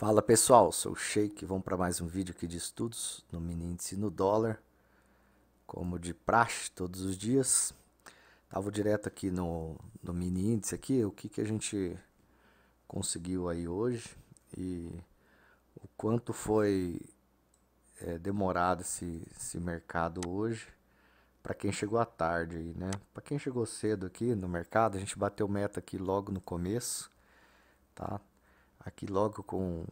Fala pessoal, sou o Sheik, vamos para mais um vídeo aqui de estudos no mini índice no dólar, como de praxe todos os dias. Tava direto aqui no, no mini índice aqui, o que que a gente conseguiu aí hoje e o quanto foi é, demorado esse, esse mercado hoje para quem chegou à tarde aí, né? Para quem chegou cedo aqui no mercado, a gente bateu meta aqui logo no começo, tá? Aqui logo com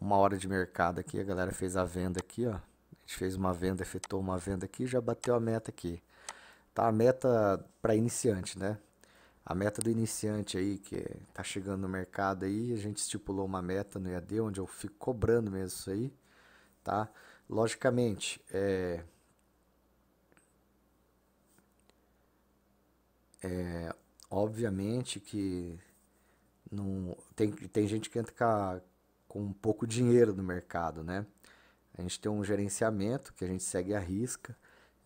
uma hora de mercado aqui, a galera fez a venda aqui, ó. A gente fez uma venda, efetuou uma venda aqui, já bateu a meta aqui. Tá a meta para iniciante, né? A meta do iniciante aí que tá chegando no mercado aí, a gente estipulou uma meta no EAD onde eu fico cobrando mesmo isso aí, tá? Logicamente, é é obviamente que não, tem, tem gente que entra com, um pouco dinheiro no mercado, né? A gente tem um gerenciamento que a gente segue a risca.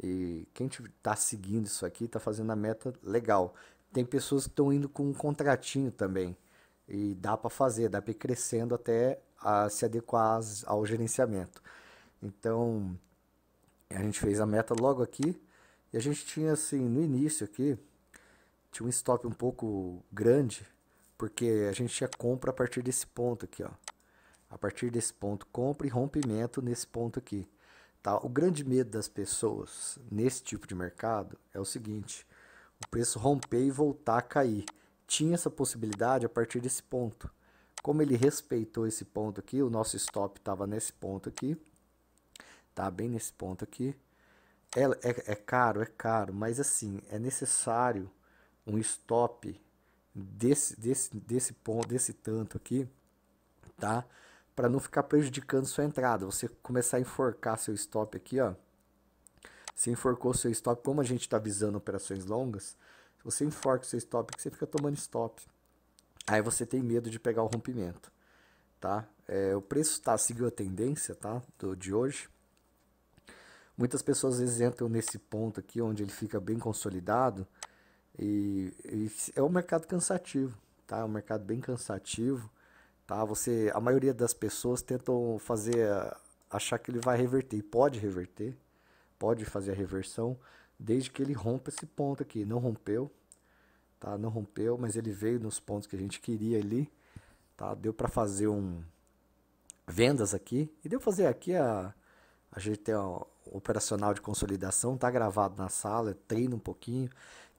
E quem está seguindo isso aqui está fazendo a meta legal. Tem pessoas que estão indo com um contratinho também. E dá para fazer, dá para ir crescendo até a, se adequar ao gerenciamento. Então, a gente fez a meta logo aqui. E a gente tinha, assim, no início aqui, tinha um stop um pouco grande porque a gente já compra a partir desse ponto aqui, ó. A partir desse ponto, compra e rompimento nesse ponto aqui. Tá? O grande medo das pessoas nesse tipo de mercado é o seguinte: o preço romper e voltar a cair. Tinha essa possibilidade a partir desse ponto. Como ele respeitou esse ponto aqui, o nosso stop estava nesse ponto aqui, tá bem nesse ponto aqui. É, é, é caro, é caro, mas assim, é necessário um stop desse, desse, desse ponto, desse tanto aqui, tá? Para não ficar prejudicando sua entrada. Você começar a enforcar seu stop aqui, ó. Se enforcou seu stop, como a gente está visando operações longas, você enforca seu stop, você fica tomando stop. Aí você tem medo de pegar o rompimento, tá? É, o preço tá seguiu a tendência, tá? Do, de hoje. Muitas pessoas às vezes entram nesse ponto aqui onde ele fica bem consolidado e, e, é um mercado cansativo, tá? É um mercado bem cansativo, tá? Você, a maioria das pessoas tentam fazer achar que ele vai reverter, e pode reverter, pode fazer a reversão, desde que ele rompa esse ponto aqui. Não rompeu, tá? Não rompeu, mas ele veio nos pontos que a gente queria ali, tá? Deu para fazer um vendas aqui e deu fazer aqui a a gente tem ó, operacional de consolidação, tá gravado na sala, treina um pouquinho.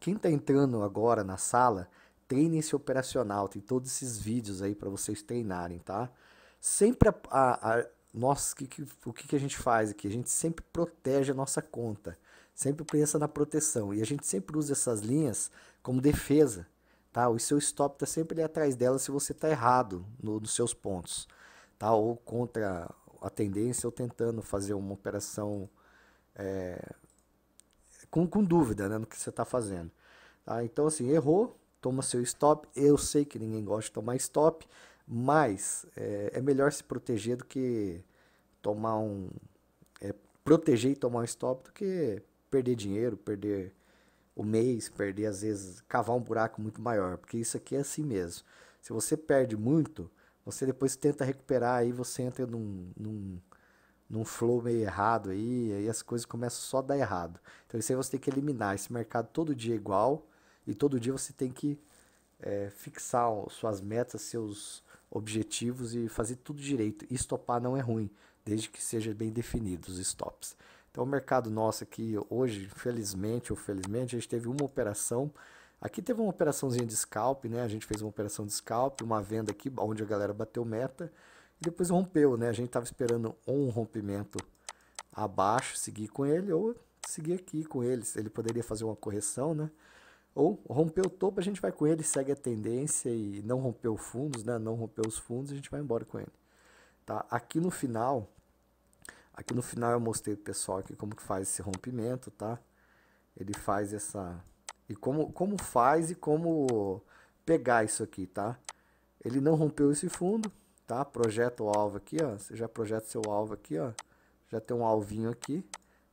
Quem está entrando agora na sala, treine esse operacional. Tem todos esses vídeos aí para vocês treinarem, tá? Sempre a, a, a nós, que, que, o que, que a gente faz aqui? A gente sempre protege a nossa conta. Sempre pensa na proteção. E a gente sempre usa essas linhas como defesa. Tá? O seu stop está sempre ali atrás dela se você está errado no, nos seus pontos. Tá? Ou contra a tendência ou tentando fazer uma operação é, com, com dúvida né, no que você está fazendo. Tá? Então, assim, errou, toma seu stop. Eu sei que ninguém gosta de tomar stop, mas é, é melhor se proteger do que tomar um. É, proteger e tomar um stop do que perder dinheiro, perder o mês, perder às vezes, cavar um buraco muito maior, porque isso aqui é assim mesmo. Se você perde muito, você depois tenta recuperar aí você entra num, num num flow meio errado aí, aí as coisas começam só a dar errado. Então isso aí você tem que eliminar. Esse mercado todo dia é igual e todo dia você tem que é, fixar suas metas, seus objetivos e fazer tudo direito. E estopar não é ruim, desde que seja bem definido os stops. Então o mercado nosso aqui hoje, infelizmente ou felizmente, a gente teve uma operação. Aqui teve uma operaçãozinha de scalp, né? A gente fez uma operação de scalp, uma venda aqui onde a galera bateu meta depois rompeu, né? A gente estava esperando um rompimento abaixo, seguir com ele, ou seguir aqui com ele. Ele poderia fazer uma correção, né? Ou rompeu o topo, a gente vai com ele, segue a tendência e não rompeu fundos, né? Não rompeu os fundos, a gente vai embora com ele. Tá? Aqui no final, aqui no final eu mostrei pro pessoal aqui como que faz esse rompimento, tá? Ele faz essa e como como faz e como pegar isso aqui, tá? Ele não rompeu esse fundo, tá? Projeta o alvo aqui, ó. Você já projeta seu alvo aqui, ó. Já tem um alvinho aqui,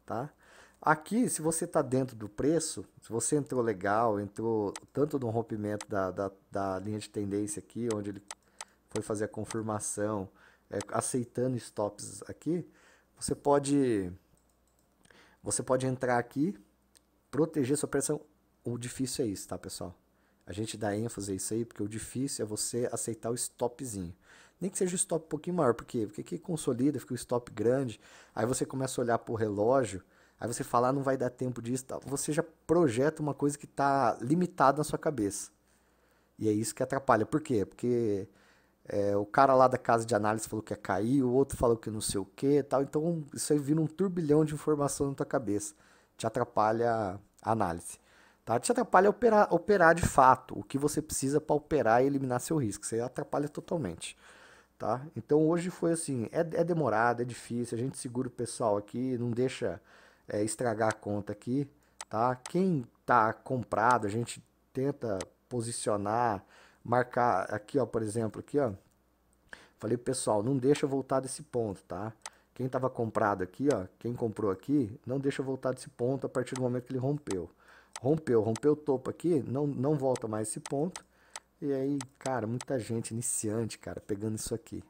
tá? Aqui, se você está dentro do preço, se você entrou legal, entrou tanto no rompimento da, da, da linha de tendência aqui, onde ele foi fazer a confirmação, é, aceitando stops aqui, você pode, você pode entrar aqui, proteger sua pressão. O difícil é isso, tá, pessoal? A gente dá ênfase a isso aí, porque o difícil é você aceitar o stopzinho nem que seja o stop um pouquinho maior, porque Porque aqui consolida, fica o stop grande, aí você começa a olhar para o relógio, aí você fala, ah, não vai dar tempo disso, você já projeta uma coisa que está limitada na sua cabeça. E é isso que atrapalha. Por quê? Porque é, o cara lá da casa de análise falou que ia cair, o outro falou que não sei o que tal. Então isso aí vira um turbilhão de informação na tua cabeça. Te atrapalha a análise. Tá? Te atrapalha operar, operar de fato, o que você precisa para operar e eliminar seu risco. Você atrapalha totalmente tá? Então hoje foi assim, é, é demorado, é difícil, a gente segura o pessoal aqui, não deixa é, estragar a conta aqui, tá? Quem tá comprado, a gente tenta posicionar, marcar aqui, ó, por exemplo, aqui, ó. Falei pessoal, não deixa voltar desse ponto, tá? Quem estava comprado aqui, ó, quem comprou aqui, não deixa voltar desse ponto a partir do momento que ele rompeu. Rompeu, rompeu o topo aqui, não, não volta mais esse ponto. E aí, cara, muita gente iniciante, cara, pegando isso aqui.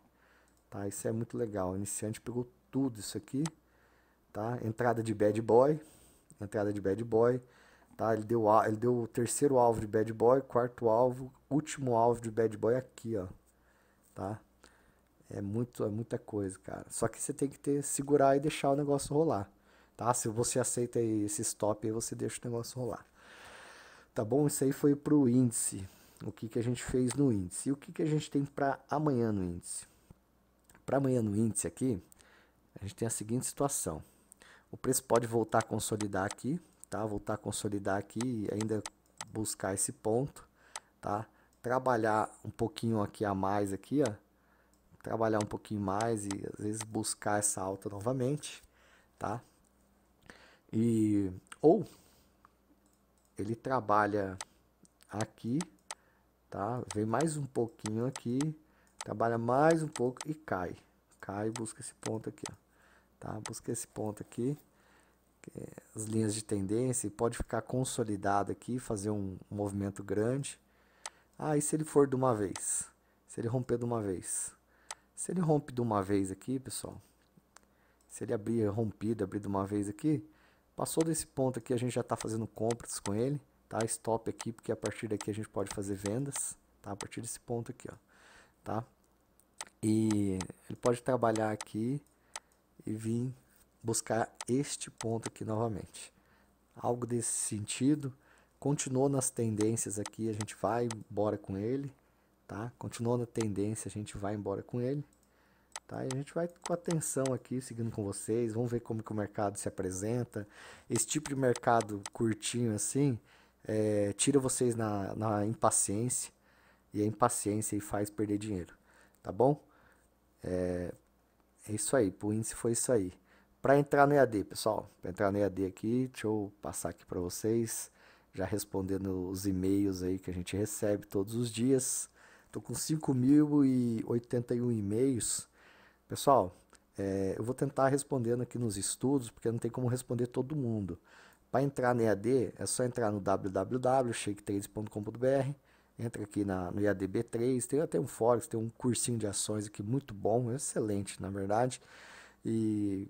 Tá? Isso é muito legal. O iniciante pegou tudo isso aqui, tá? Entrada de bad boy, entrada de bad boy, tá? Ele deu ele deu o terceiro alvo de bad boy, quarto alvo, último alvo de bad boy aqui, ó. Tá? É muito é muita coisa, cara. Só que você tem que ter segurar e deixar o negócio rolar, tá? Se você aceita esse stop aí, você deixa o negócio rolar. Tá bom? Isso aí foi pro índice o que, que a gente fez no índice e o que, que a gente tem para amanhã no índice. Para amanhã no índice aqui, a gente tem a seguinte situação. O preço pode voltar a consolidar aqui, tá? Voltar a consolidar aqui e ainda buscar esse ponto, tá? Trabalhar um pouquinho aqui a mais aqui, ó. Trabalhar um pouquinho mais e às vezes buscar essa alta novamente, tá? E ou ele trabalha aqui tá? Vem mais um pouquinho aqui, trabalha mais um pouco e cai. Cai, busca esse ponto aqui, ó, tá? Busca esse ponto aqui, é as linhas de tendência, pode ficar consolidado aqui, fazer um movimento grande. Aí ah, se ele for de uma vez, se ele romper de uma vez, se ele rompe de uma vez aqui, pessoal, se ele abrir é rompido, abrir de uma vez aqui, passou desse ponto aqui, a gente já está fazendo compras com ele, tá? Stop aqui, porque a partir daqui a gente pode fazer vendas, tá? A partir desse ponto aqui, ó, tá? E ele pode trabalhar aqui e vir buscar este ponto aqui novamente. Algo desse sentido. Continuou nas tendências aqui, a gente vai embora com ele, tá? Continuou na tendência, a gente vai embora com ele. Tá? E a gente vai com atenção aqui, seguindo com vocês, vamos ver como que o mercado se apresenta. Esse tipo de mercado curtinho assim, é, tira vocês na, na impaciência e a impaciência e faz perder dinheiro, tá bom? É, é isso aí, pro índice foi isso aí. Para entrar no EAD, pessoal, para entrar no EAD aqui, deixa eu passar aqui para vocês, já respondendo os e-mails aí que a gente recebe todos os dias. Tô com 5.081 e-mails. Pessoal, é, eu vou tentar respondendo aqui nos estudos, porque não tem como responder todo mundo. Para entrar no EAD, é só entrar no www.shaketrades.com.br, entra aqui na, no IADB3, tem até um fórum, tem um cursinho de ações aqui muito bom, excelente, na verdade, e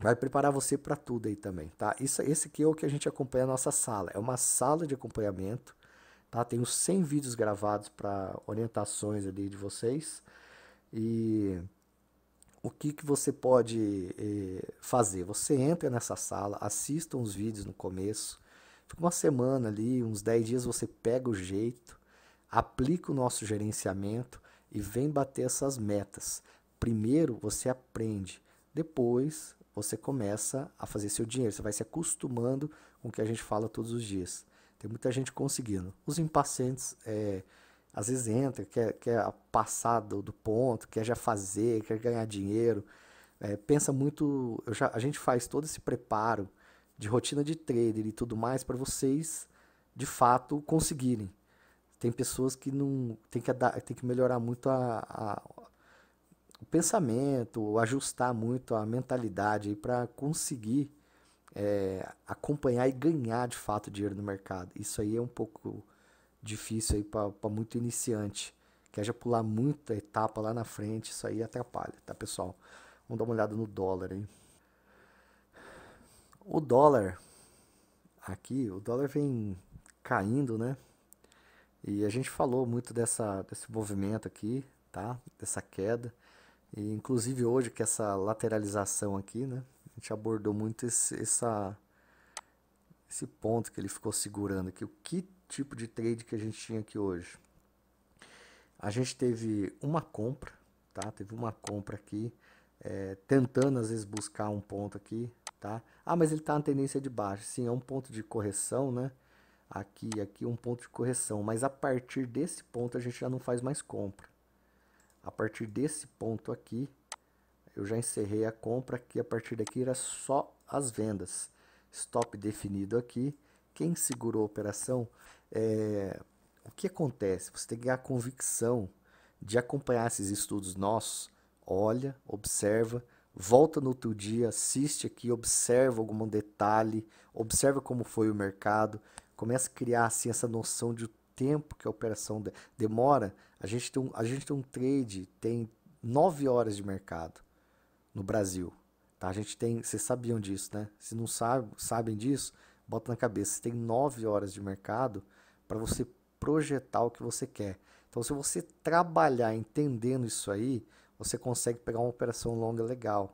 vai preparar você para tudo aí também, tá? Isso, esse aqui é o que a gente acompanha a nossa sala, é uma sala de acompanhamento, tá? Tem os 100 vídeos gravados para orientações ali de vocês, e o que, que você pode eh, fazer? Você entra nessa sala, assista uns vídeos no começo, fica uma semana ali, uns 10 dias você pega o jeito, aplica o nosso gerenciamento e vem bater essas metas. Primeiro você aprende, depois você começa a fazer seu dinheiro, você vai se acostumando com o que a gente fala todos os dias. Tem muita gente conseguindo. Os impacientes. Eh, às vezes entra, quer, quer passar do, do ponto, quer já fazer, quer ganhar dinheiro. É, pensa muito. Já, a gente faz todo esse preparo de rotina de trader e tudo mais para vocês de fato conseguirem. Tem pessoas que não tem que, adar, tem que melhorar muito a, a, o pensamento, ajustar muito a mentalidade para conseguir é, acompanhar e ganhar de fato dinheiro no mercado. Isso aí é um pouco difícil aí para muito iniciante. Que haja é pular muita etapa lá na frente, isso aí atrapalha, tá pessoal? Vamos dar uma olhada no dólar aí. O dólar aqui, o dólar vem caindo, né? E a gente falou muito dessa, desse movimento aqui, tá? Dessa queda. E, inclusive hoje que essa lateralização aqui, né? A gente abordou muito esse, essa, esse ponto que ele ficou segurando aqui. O que tipo de trade que a gente tinha aqui hoje. A gente teve uma compra, tá? Teve uma compra aqui, é, tentando às vezes buscar um ponto aqui, tá? Ah, mas ele está na tendência de baixo. Sim, é um ponto de correção, né? Aqui, aqui um ponto de correção, mas a partir desse ponto a gente já não faz mais compra. A partir desse ponto aqui, eu já encerrei a compra aqui, a partir daqui era só as vendas. Stop definido aqui, quem segurou a operação, é, o que acontece? Você tem que ter a convicção de acompanhar esses estudos nossos, olha, observa, volta no outro dia, assiste aqui, observa algum detalhe, observa como foi o mercado, começa a criar assim, essa noção de o tempo que a operação de demora. A gente, tem um, a gente tem um trade, tem nove horas de mercado no Brasil. Tá? A gente tem, vocês sabiam disso, né? Se não sabe, sabem disso, Bota na cabeça, você tem nove horas de mercado para você projetar o que você quer. Então, se você trabalhar entendendo isso aí, você consegue pegar uma operação longa legal.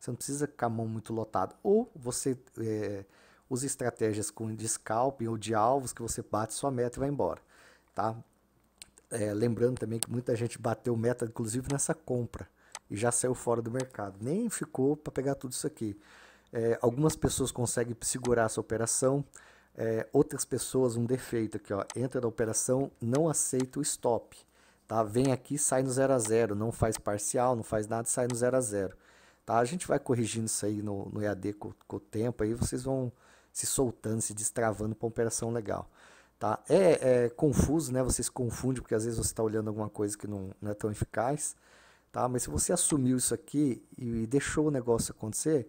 Você não precisa ficar a mão muito lotada. Ou você é, usa estratégias com de scalping ou de alvos que você bate sua meta e vai embora. Tá? É, lembrando também que muita gente bateu meta, inclusive nessa compra, e já saiu fora do mercado. Nem ficou para pegar tudo isso aqui. É, algumas pessoas conseguem segurar essa operação, é, outras pessoas, um defeito aqui, ó, entra na operação, não aceita o stop. Tá? Vem aqui, sai no 0 a 0 não faz parcial, não faz nada, sai no 0 a 0 tá? A gente vai corrigindo isso aí no, no EAD com, com o tempo, aí vocês vão se soltando, se destravando para uma operação legal. Tá? É, é, confuso, né? Vocês confundem porque às vezes você está olhando alguma coisa que não, não é tão eficaz. Tá? Mas se você assumiu isso aqui e, e deixou o negócio acontecer,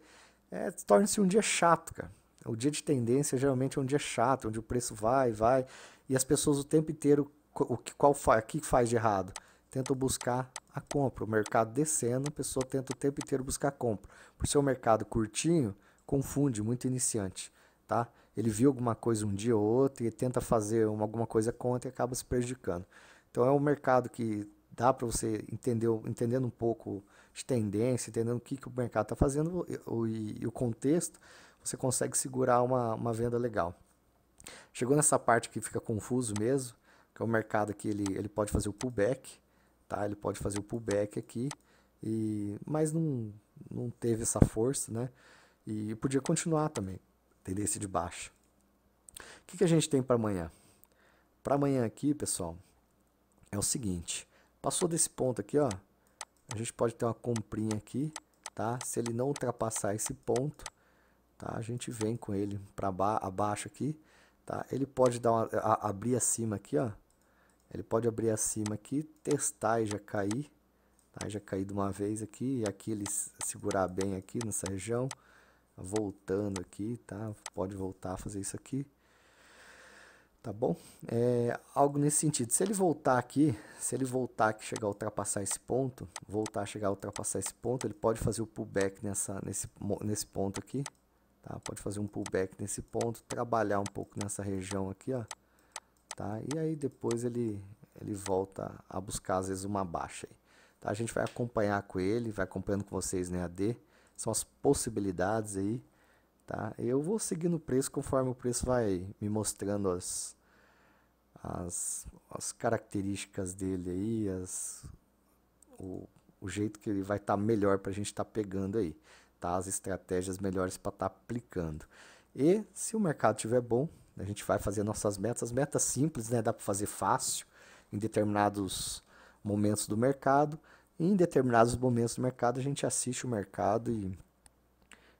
é, torna-se um dia chato, cara. O dia de tendência geralmente é um dia chato, onde o preço vai, vai, e as pessoas o tempo inteiro, o que, qual que faz de errado? Tentam buscar a compra. O mercado descendo, a pessoa tenta o tempo inteiro buscar a compra. Por ser um mercado curtinho, confunde muito iniciante, tá? Ele viu alguma coisa um dia ou outro e tenta fazer uma, alguma coisa contra e acaba se prejudicando. Então é um mercado que dá para você entender, entendendo um pouco de tendência, entendendo o que, que o mercado está fazendo e, e, o contexto, você consegue segurar uma, uma venda legal. Chegou nessa parte que fica confuso mesmo, que é o mercado que ele, ele pode fazer o pullback, tá? Ele pode fazer o pullback aqui, e, mas não, não teve essa força, né? E podia continuar também, tendência de baixa. O que, que a gente tem para amanhã? Para amanhã aqui, pessoal, é o seguinte Passou desse ponto aqui, ó, a gente pode ter uma comprinha aqui, tá? Se ele não ultrapassar esse ponto, tá? A gente vem com ele para abaixo aqui, tá? Ele pode dar uma, a, abrir acima aqui, ó. Ele pode abrir acima aqui, testar e já cair, tá? Já cair de uma vez aqui e aqui ele segurar bem aqui nessa região, voltando aqui, tá? Pode voltar a fazer isso aqui tá bom? É algo nesse sentido. Se ele voltar aqui, se ele voltar que chegar a ultrapassar esse ponto, voltar a chegar a ultrapassar esse ponto, ele pode fazer o pullback nessa, nesse, nesse ponto aqui, tá? Pode fazer um pullback nesse ponto, trabalhar um pouco nessa região aqui, ó, tá? E aí depois ele, ele volta a buscar às vezes uma baixa aí. Tá? A gente vai acompanhar com ele, vai acompanhando com vocês, né, AD? São as possibilidades aí, tá? Eu vou seguindo o preço conforme o preço vai me mostrando as, as, as características dele aí, as, o, o jeito que ele vai estar tá melhor para a gente estar tá pegando aí, tá? As estratégias melhores para estar tá aplicando. E se o mercado estiver bom, a gente vai fazer nossas metas, metas simples, né? Dá para fazer fácil em determinados momentos do mercado. E em determinados momentos do mercado a gente assiste o mercado e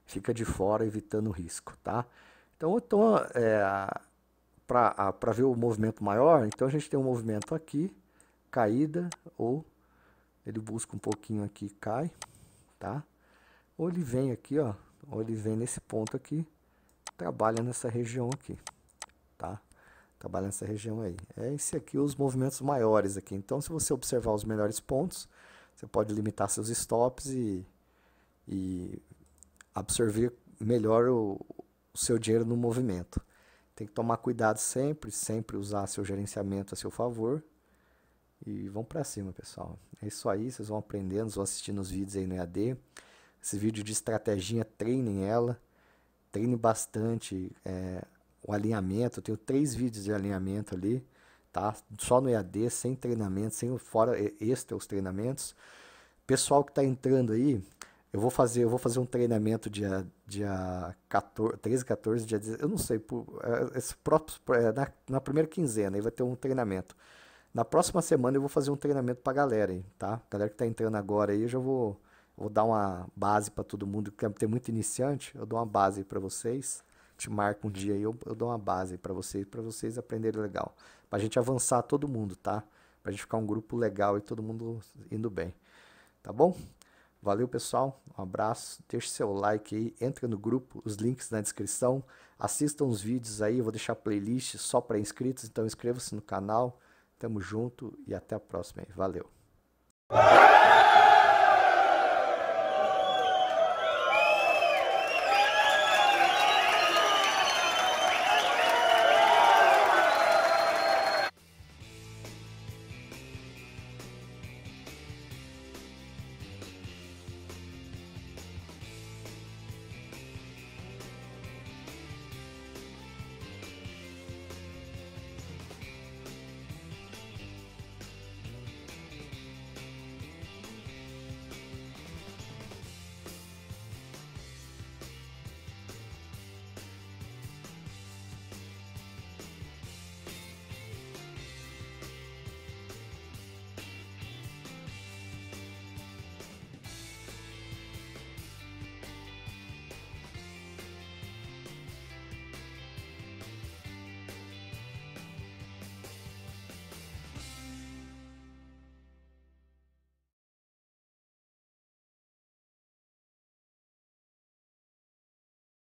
fica de fora evitando o risco, tá? Então, então é, para ver o movimento maior, então a gente tem um movimento aqui, caída, ou ele busca um pouquinho aqui e cai, tá? Ou ele vem aqui, ó, ou ele vem nesse ponto aqui, trabalha nessa região aqui, tá? Trabalha nessa região aí. É esse aqui os movimentos maiores aqui. Então, se você observar os melhores pontos, você pode limitar seus stops e, e absorver melhor o, o seu dinheiro no movimento. Tem que tomar cuidado sempre, sempre usar seu gerenciamento a seu favor. E vão para cima, pessoal. É isso aí, vocês vão aprendendo, vão assistindo os vídeos aí no EAD. Esse vídeo de estratégia, treinem ela. Treine bastante é, o alinhamento. Eu tenho três vídeos de alinhamento ali, tá? Só no EAD, sem treinamento, sem fora extra os treinamentos. Pessoal que está entrando aí, eu vou fazer, eu vou fazer um treinamento dia, dia 14, 13, 14, dia 16, eu não sei, por, é, esse próprio, é, na, na, primeira quinzena aí vai ter um treinamento. Na próxima semana eu vou fazer um treinamento pra galera aí, tá? Galera que tá entrando agora aí, eu já vou, vou dar uma base para todo mundo, que é, tem muito iniciante, eu dou uma base para vocês. Te marco um dia aí, eu, eu dou uma base para vocês, para vocês aprenderem legal. Pra gente avançar todo mundo, tá? Pra gente ficar um grupo legal e todo mundo indo bem. Tá bom? Valeu, pessoal. Um abraço. Deixe seu like aí, entra no grupo, os links na descrição. Assistam os vídeos aí, eu vou deixar playlist só para inscritos, então inscreva-se no canal. Tamo junto e até a próxima aí. Valeu.